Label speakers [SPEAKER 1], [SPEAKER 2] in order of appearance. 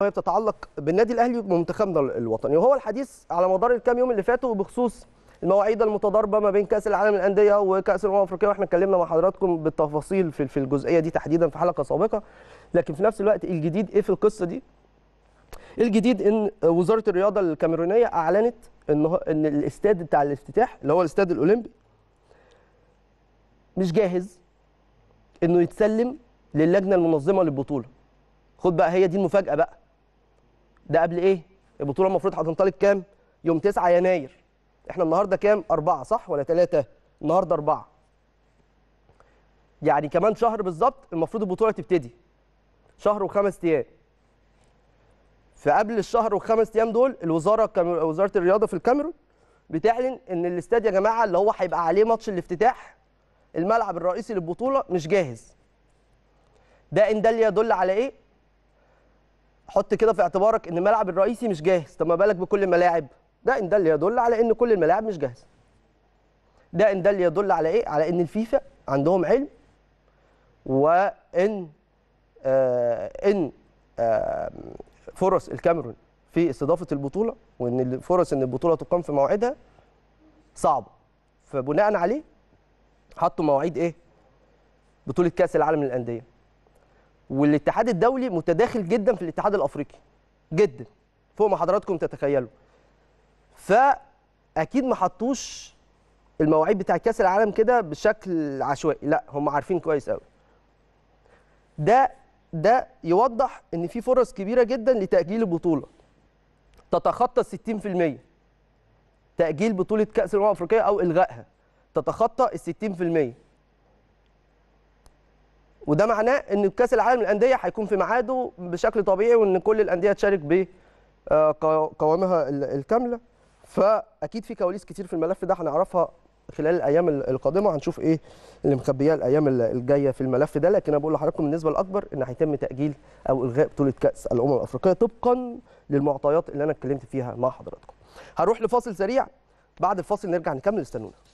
[SPEAKER 1] وهي بتتعلق بالنادي الاهلي ومنتخبنا الوطني وهو الحديث على مدار الكام يوم اللي فاتوا بخصوص المواعيد المتضاربه ما بين كاس العالم للانديه وكاس الامم الافريقيه واحنا اتكلمنا مع حضراتكم بالتفاصيل في الجزئيه دي تحديدا في حلقه سابقه لكن في نفس الوقت الجديد ايه في القصه دي الجديد ان وزاره الرياضه الكاميرونيه اعلنت ان ان الاستاد بتاع الافتتاح اللي هو الاستاد الاولمبي مش جاهز انه يتسلم للجنه المنظمه للبطوله خد بقى هي دي المفاجاه بقى ده قبل ايه البطوله المفروض هتنطلق كام يوم 9 يناير احنا النهارده كام 4 صح ولا 3 النهارده 4 يعني كمان شهر بالظبط المفروض البطوله تبتدي شهر وخمس ايام فقبل الشهر والخمس ايام دول الوزاره وزاره الرياضه في الكاميرون بتعلن ان الاستاد يا جماعه اللي هو هيبقى عليه ماتش الافتتاح الملعب الرئيسي للبطوله مش جاهز ده ان دل يدل على ايه حط كده في اعتبارك ان الملعب الرئيسي مش جاهز طب ما بالك بكل الملاعب ده ان دل يدل على ان كل الملاعب مش جاهزه ده ان دل يدل على ايه على ان الفيفا عندهم علم وان آه ان آه فرص الكاميرون في استضافه البطوله وان فرص ان البطوله تقام في موعدها صعبه فبناء عليه حطوا مواعيد ايه بطوله كاس العالم للانديه والاتحاد الدولي متداخل جدا في الاتحاد الافريقي جدا فوق ما حضراتكم تتخيلوا فاكيد ما حطوش المواعيد بتاع كاس العالم كده بشكل عشوائي لا هم عارفين كويس قوي ده ده يوضح ان في فرص كبيره جدا لتاجيل البطوله تتخطى 60% تاجيل بطوله كاس الامم الافريقيه او الغائها تتخطى ال 60% وده معناه ان كاس العالم للانديه هيكون في ميعاده بشكل طبيعي وان كل الانديه تشارك ب آه، قوامها الكامله فاكيد في كواليس كتير في الملف ده هنعرفها خلال الايام القادمه هنشوف ايه اللي مخبياه الايام الجايه في الملف ده لكن انا بقول لحضراتكم النسبه الاكبر ان هيتم تاجيل او الغاء بطوله كاس الامم الافريقيه طبقا للمعطيات اللي انا اتكلمت فيها مع حضراتكم هروح لفاصل سريع بعد الفاصل نرجع نكمل استنونا